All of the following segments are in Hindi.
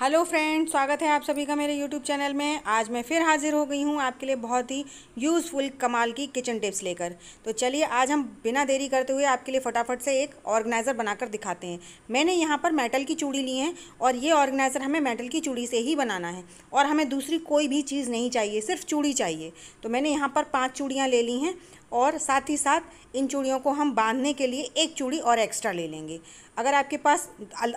हेलो फ्रेंड्स स्वागत है आप सभी का मेरे यूट्यूब चैनल में आज मैं फिर हाज़िर हो गई हूँ आपके लिए बहुत ही यूज़फुल कमाल की किचन टिप्स लेकर तो चलिए आज हम बिना देरी करते हुए आपके लिए फटाफट से एक ऑर्गेनाइज़र बनाकर दिखाते हैं मैंने यहाँ पर मेटल की चूड़ी ली है और ये ऑर्गेनाइज़र हमें मेटल की चूड़ी से ही बनाना है और हमें दूसरी कोई भी चीज़ नहीं चाहिए सिर्फ चूड़ी चाहिए तो मैंने यहाँ पर पाँच चूड़ियाँ ले ली हैं और साथ ही साथ इन चूड़ियों को हम बांधने के लिए एक चूड़ी और एक्स्ट्रा ले लेंगे अगर आपके पास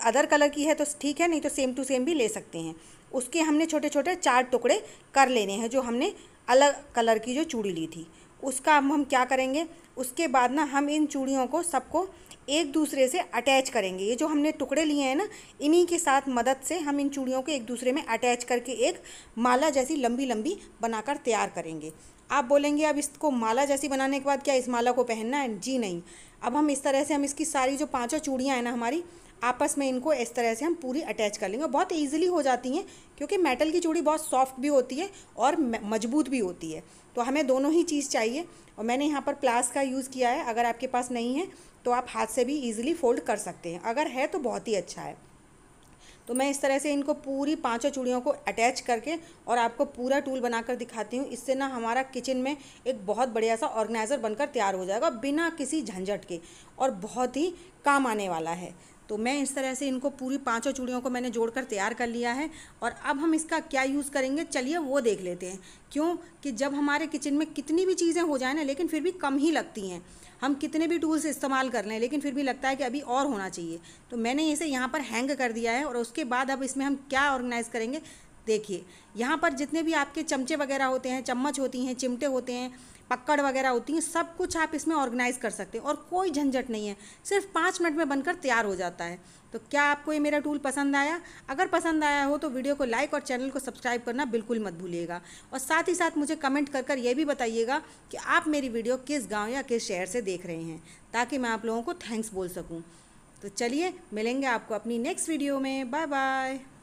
अदर कलर की है तो ठीक है नहीं तो सेम टू सेम भी ले सकते हैं उसके हमने छोटे छोटे चार टुकड़े कर लेने हैं जो हमने अलग कलर की जो चूड़ी ली थी उसका अब हम क्या करेंगे उसके बाद ना हम इन चूड़ियों को सबको एक दूसरे से अटैच करेंगे ये जो हमने टुकड़े लिए हैं ना इन्हीं के साथ मदद से हम इन चूड़ियों को एक दूसरे में अटैच करके एक माला जैसी लंबी लंबी बनाकर तैयार करेंगे आप बोलेंगे अब इसको माला जैसी बनाने के बाद क्या इस माला को पहनना है जी नहीं अब हम इस तरह से हम इसकी सारी जो पाँचों चूड़ियाँ हैं ना हमारी आपस में इनको इस तरह से हम पूरी अटैच कर लेंगे बहुत ईजिली हो जाती हैं क्योंकि मेटल की चूड़ी बहुत सॉफ्ट भी होती है और मजबूत भी होती है तो हमें दोनों ही चीज़ चाहिए और मैंने यहाँ पर प्लास का यूज़ किया है अगर आपके पास नहीं है तो आप हाथ से भी ईजिली फोल्ड कर सकते हैं अगर है तो बहुत ही अच्छा है तो मैं इस तरह से इनको पूरी पाँचों चूड़ियों को अटैच करके और आपको पूरा टूल बनाकर दिखाती हूँ इससे ना हमारा किचन में एक बहुत बढ़िया सा ऑर्गेनाइज़र बनकर तैयार हो जाएगा बिना किसी झंझट के और बहुत ही काम आने वाला है तो मैं इस तरह से इनको पूरी पाँचों चूड़ियों को मैंने जोड़कर तैयार कर लिया है और अब हम इसका क्या यूज़ करेंगे चलिए वो देख लेते हैं क्यों कि जब हमारे किचन में कितनी भी चीज़ें हो जाए ना लेकिन फिर भी कम ही लगती हैं हम कितने भी टूल्स इस्तेमाल कर लें लेकिन फिर भी लगता है कि अभी और होना चाहिए तो मैंने इसे यहाँ पर हैंग कर दिया है और उसके बाद अब इसमें हम क्या ऑर्गेनाइज़ करेंगे देखिए यहाँ पर जितने भी आपके चमचे वगैरह होते हैं चम्मच होती हैं चिमटे होते हैं पक्कड़ वगैरह होती हैं सब कुछ आप इसमें ऑर्गेनाइज़ कर सकते हैं और कोई झंझट नहीं है सिर्फ पाँच मिनट में बनकर तैयार हो जाता है तो क्या आपको ये मेरा टूल पसंद आया अगर पसंद आया हो तो वीडियो को लाइक और चैनल को सब्सक्राइब करना बिल्कुल मत भूलिएगा और साथ ही साथ मुझे कमेंट कर कर ये भी बताइएगा कि आप मेरी वीडियो किस गाँव या किस शहर से देख रहे हैं ताकि मैं आप लोगों को थैंक्स बोल सकूँ तो चलिए मिलेंगे आपको अपनी नेक्स्ट वीडियो में बाय बाय